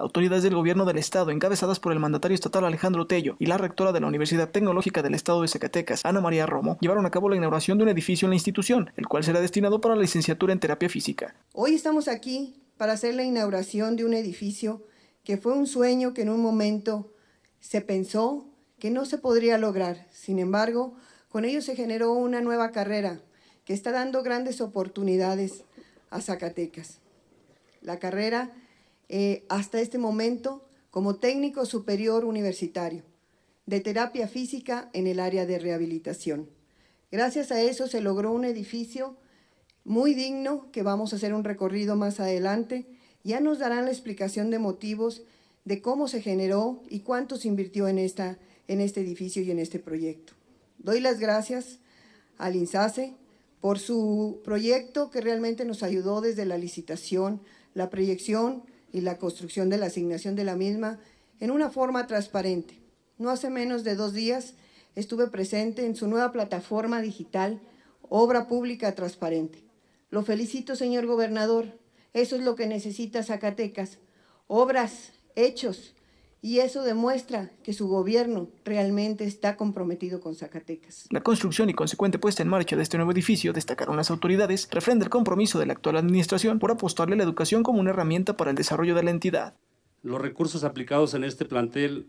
autoridades del gobierno del estado, encabezadas por el mandatario estatal Alejandro Tello y la rectora de la Universidad Tecnológica del Estado de Zacatecas, Ana María Romo, llevaron a cabo la inauguración de un edificio en la institución, el cual será destinado para la licenciatura en terapia física. Hoy estamos aquí para hacer la inauguración de un edificio que fue un sueño que en un momento se pensó que no se podría lograr. Sin embargo, con ello se generó una nueva carrera que está dando grandes oportunidades a Zacatecas. La carrera eh, hasta este momento como técnico superior universitario de terapia física en el área de rehabilitación. Gracias a eso se logró un edificio muy digno que vamos a hacer un recorrido más adelante. Ya nos darán la explicación de motivos de cómo se generó y cuánto se invirtió en, esta, en este edificio y en este proyecto. Doy las gracias al INSACE por su proyecto que realmente nos ayudó desde la licitación, la proyección y la construcción de la asignación de la misma en una forma transparente. No hace menos de dos días estuve presente en su nueva plataforma digital, Obra Pública Transparente. Lo felicito, señor gobernador. Eso es lo que necesita Zacatecas. Obras, hechos y eso demuestra que su gobierno realmente está comprometido con Zacatecas. La construcción y consecuente puesta en marcha de este nuevo edificio, destacaron las autoridades, refrenda el compromiso de la actual administración por apostarle a la educación como una herramienta para el desarrollo de la entidad. Los recursos aplicados en este plantel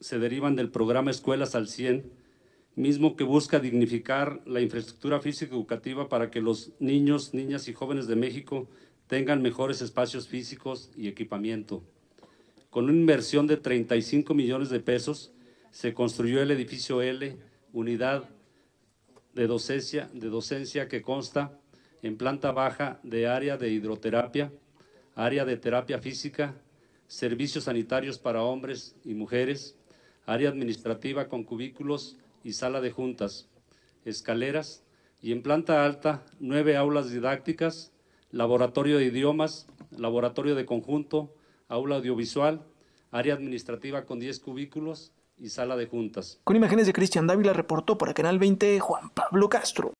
se derivan del programa Escuelas al 100, mismo que busca dignificar la infraestructura física educativa para que los niños, niñas y jóvenes de México tengan mejores espacios físicos y equipamiento. Con una inversión de 35 millones de pesos, se construyó el edificio L, unidad de docencia, de docencia que consta en planta baja de área de hidroterapia, área de terapia física, servicios sanitarios para hombres y mujeres, área administrativa con cubículos y sala de juntas, escaleras y en planta alta nueve aulas didácticas, laboratorio de idiomas, laboratorio de conjunto, aula audiovisual, área administrativa con 10 cubículos y sala de juntas. Con imágenes de Cristian Dávila reportó para Canal 20 Juan Pablo Castro.